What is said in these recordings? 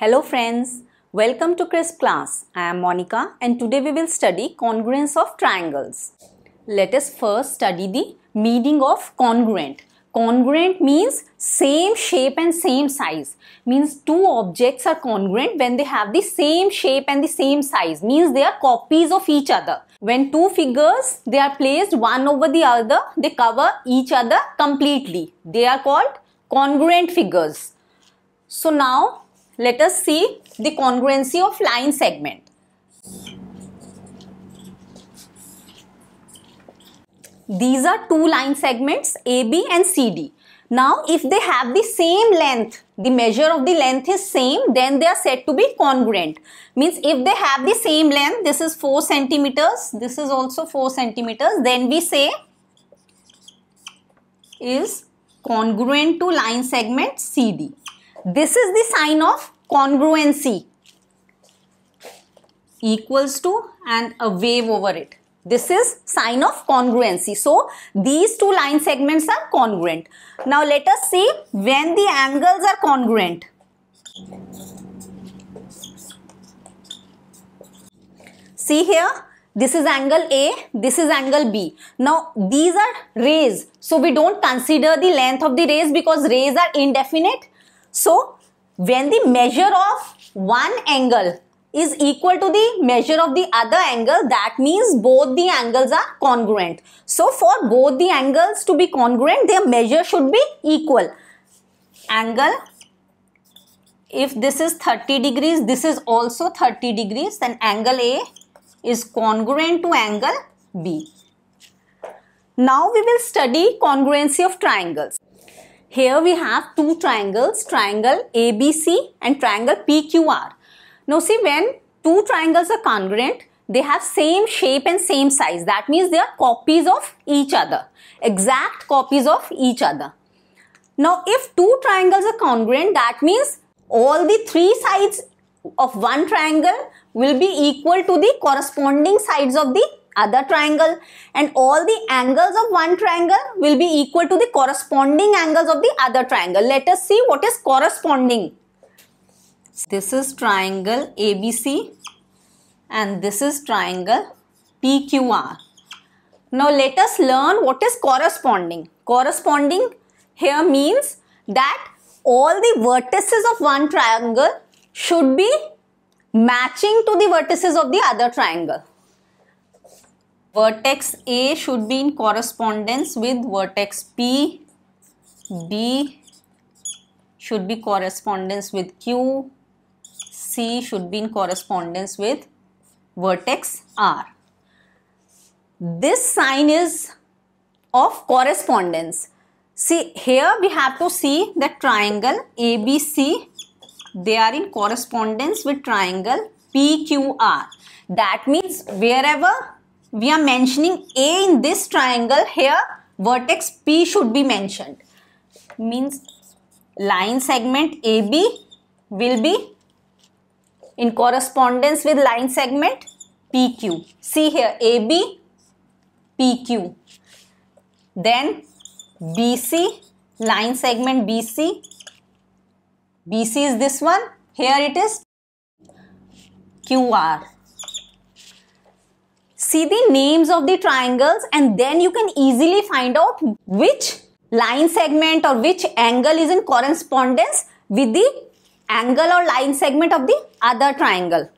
Hello friends, welcome to CRISP class. I am Monica and today we will study congruence of triangles. Let us first study the meaning of congruent. Congruent means same shape and same size. Means two objects are congruent when they have the same shape and the same size. Means they are copies of each other. When two figures, they are placed one over the other, they cover each other completely. They are called congruent figures. So now let us see the congruency of line segment. These are two line segments AB and CD. Now, if they have the same length, the measure of the length is same, then they are said to be congruent. Means if they have the same length, this is 4 centimeters, this is also 4 centimeters, then we say is congruent to line segment CD. This is the sign of congruency equals to and a wave over it. This is sign of congruency. So, these two line segments are congruent. Now, let us see when the angles are congruent. See here, this is angle A, this is angle B. Now, these are rays. So, we don't consider the length of the rays because rays are indefinite so, when the measure of one angle is equal to the measure of the other angle that means both the angles are congruent. So for both the angles to be congruent their measure should be equal. Angle if this is 30 degrees this is also 30 degrees then angle A is congruent to angle B. Now we will study congruency of triangles. Here we have two triangles, triangle ABC and triangle PQR. Now see when two triangles are congruent, they have same shape and same size. That means they are copies of each other, exact copies of each other. Now if two triangles are congruent, that means all the three sides of one triangle will be equal to the corresponding sides of the other triangle and all the angles of one triangle will be equal to the corresponding angles of the other triangle. Let us see what is corresponding. This is triangle ABC and this is triangle PQR. Now let us learn what is corresponding. Corresponding here means that all the vertices of one triangle should be matching to the vertices of the other triangle vertex A should be in correspondence with vertex P, B should be correspondence with Q, C should be in correspondence with vertex R. This sign is of correspondence. See here we have to see the triangle ABC. They are in correspondence with triangle PQR. That means wherever we are mentioning A in this triangle here vertex P should be mentioned means line segment AB will be in correspondence with line segment PQ. See here AB, PQ. Then BC, line segment BC. BC is this one. Here it is QR see the names of the triangles and then you can easily find out which line segment or which angle is in correspondence with the angle or line segment of the other triangle.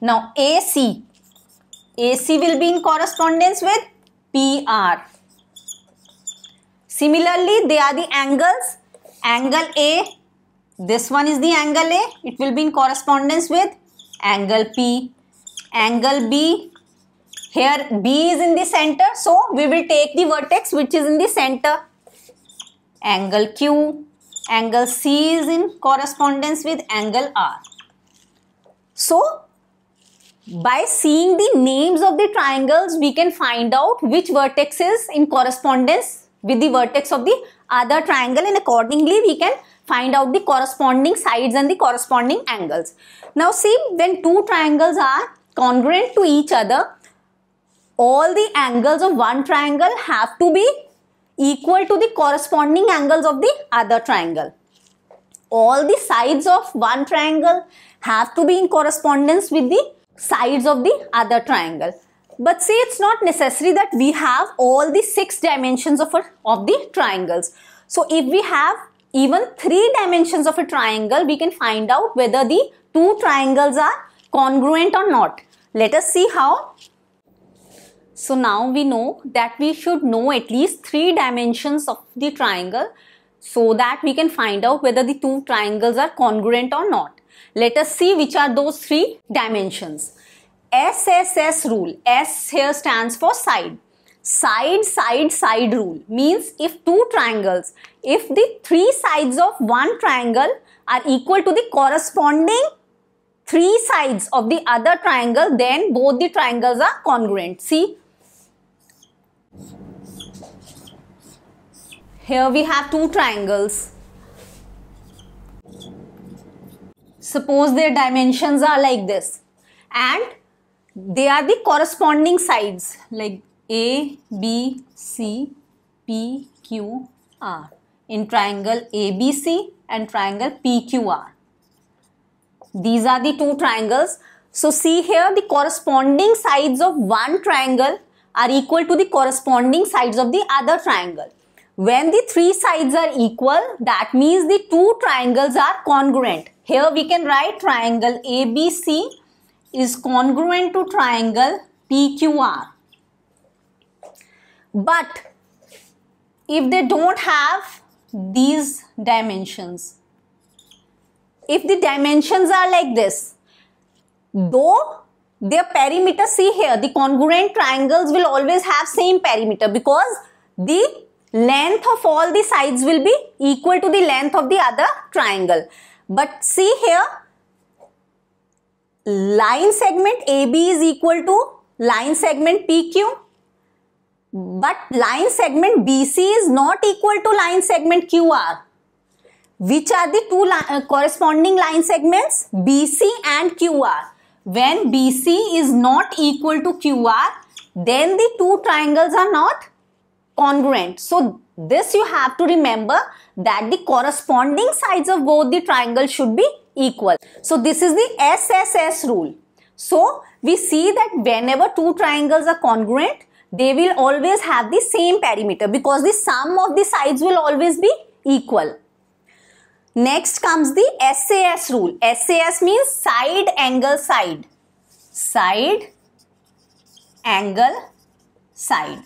Now AC, AC will be in correspondence with PR. Similarly, they are the angles. Angle A, this one is the angle A, it will be in correspondence with angle P. Angle B, here B is in the center. So we will take the vertex which is in the center. Angle Q. Angle C is in correspondence with angle R. So by seeing the names of the triangles we can find out which vertex is in correspondence with the vertex of the other triangle and accordingly we can find out the corresponding sides and the corresponding angles. Now see when two triangles are congruent to each other all the angles of one triangle have to be equal to the corresponding angles of the other triangle. All the sides of one triangle have to be in correspondence with the sides of the other triangle. But see, it's not necessary that we have all the six dimensions of, a, of the triangles. So if we have even three dimensions of a triangle, we can find out whether the two triangles are congruent or not. Let us see how so now we know that we should know at least three dimensions of the triangle so that we can find out whether the two triangles are congruent or not. Let us see which are those three dimensions. SSS rule. S here stands for side. Side, side, side rule means if two triangles, if the three sides of one triangle are equal to the corresponding three sides of the other triangle, then both the triangles are congruent. See, Here we have two triangles. Suppose their dimensions are like this and they are the corresponding sides like A, B, C, P, Q, R in triangle ABC and triangle PQR. These are the two triangles. So see here the corresponding sides of one triangle are equal to the corresponding sides of the other triangle. When the three sides are equal, that means the two triangles are congruent. Here we can write triangle ABC is congruent to triangle PQR. But if they don't have these dimensions, if the dimensions are like this, though their perimeter, see here, the congruent triangles will always have same perimeter because the length of all the sides will be equal to the length of the other triangle. But see here, line segment AB is equal to line segment PQ. But line segment BC is not equal to line segment QR. Which are the two li uh, corresponding line segments? BC and QR. When BC is not equal to QR, then the two triangles are not congruent. So this you have to remember that the corresponding sides of both the triangle should be equal. So this is the SSS rule. So we see that whenever two triangles are congruent, they will always have the same perimeter because the sum of the sides will always be equal. Next comes the SAS rule. SAS means side angle side. Side angle side.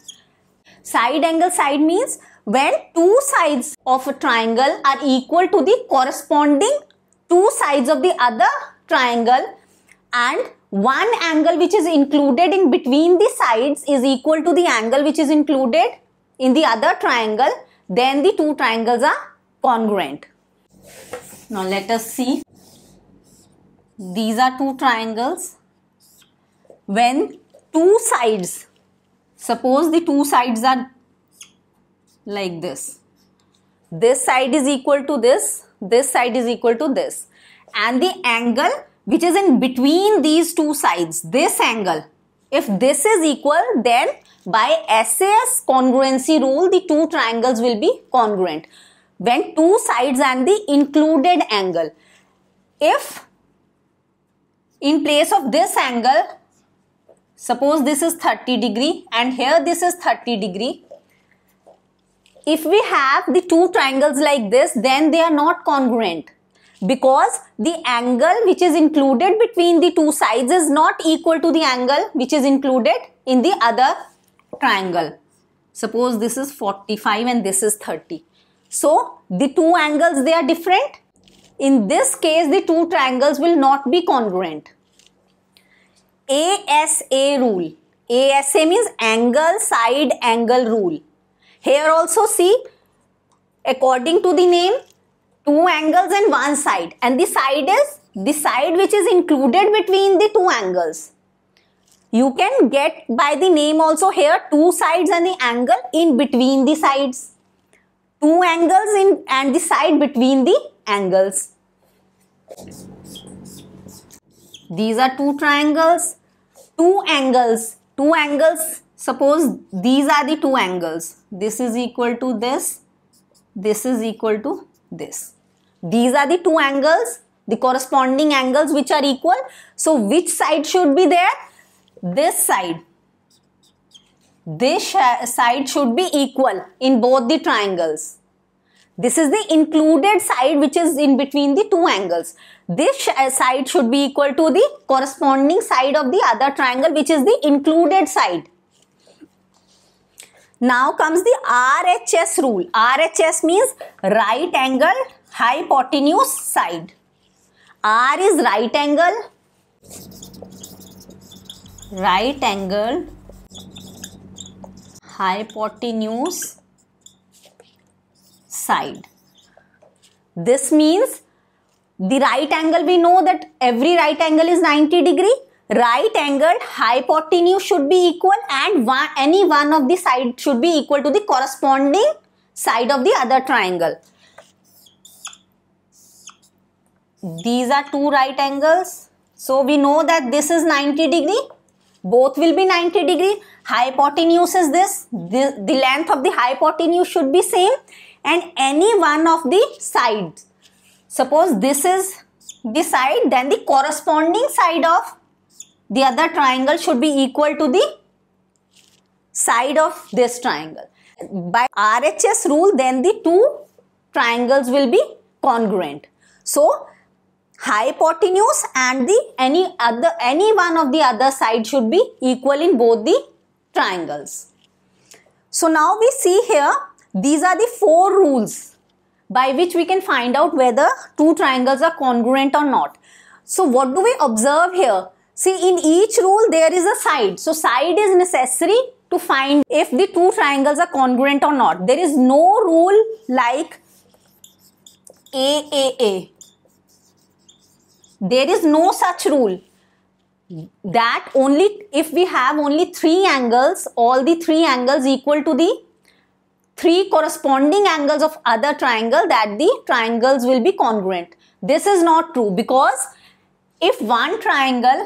Side angle side means when two sides of a triangle are equal to the corresponding two sides of the other triangle and one angle which is included in between the sides is equal to the angle which is included in the other triangle then the two triangles are congruent. Now let us see. These are two triangles. When two sides Suppose the two sides are like this. This side is equal to this, this side is equal to this. And the angle which is in between these two sides, this angle, if this is equal, then by SAS congruency rule, the two triangles will be congruent. When two sides and the included angle, if in place of this angle, Suppose this is 30 degree and here this is 30 degree. If we have the two triangles like this, then they are not congruent because the angle which is included between the two sides is not equal to the angle which is included in the other triangle. Suppose this is 45 and this is 30. So the two angles they are different. In this case the two triangles will not be congruent. ASA rule. ASA means angle side angle rule. Here also see according to the name two angles and one side and the side is the side which is included between the two angles. You can get by the name also here two sides and the angle in between the sides. Two angles in and the side between the angles. These are two triangles two angles two angles suppose these are the two angles this is equal to this this is equal to this these are the two angles the corresponding angles which are equal so which side should be there this side this side should be equal in both the triangles this is the included side which is in between the two angles. This uh, side should be equal to the corresponding side of the other triangle which is the included side. Now comes the RHS rule. RHS means right angle hypotenuse side. R is right angle, right angle hypotenuse side. This means the right angle we know that every right angle is 90 degree. Right angled hypotenuse should be equal and one, any one of the side should be equal to the corresponding side of the other triangle. These are two right angles. So we know that this is 90 degree. Both will be 90 degree. Hypotenuse is this. The, the length of the hypotenuse should be same and any one of the sides. Suppose this is the side, then the corresponding side of the other triangle should be equal to the side of this triangle. By RHS rule, then the two triangles will be congruent. So, hypotenuse and the any other any one of the other side should be equal in both the triangles. So now we see here these are the four rules by which we can find out whether two triangles are congruent or not. So what do we observe here? See in each rule there is a side. So side is necessary to find if the two triangles are congruent or not. There is no rule like AAA. There is no such rule that only if we have only three angles, all the three angles equal to the three corresponding angles of other triangle that the triangles will be congruent. This is not true because if one triangle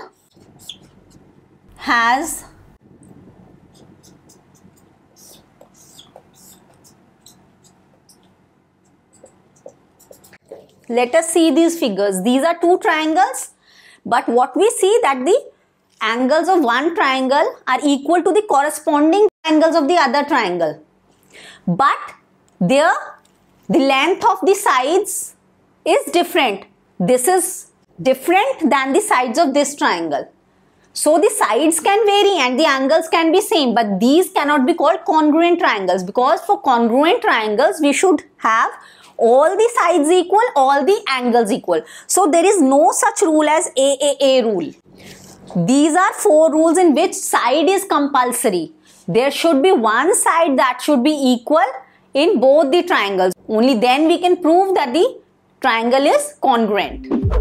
has let us see these figures these are two triangles but what we see that the angles of one triangle are equal to the corresponding angles of the other triangle but there the length of the sides is different. This is different than the sides of this triangle. So the sides can vary and the angles can be same but these cannot be called congruent triangles because for congruent triangles we should have all the sides equal, all the angles equal. So there is no such rule as AAA rule. These are four rules in which side is compulsory there should be one side that should be equal in both the triangles. Only then we can prove that the triangle is congruent.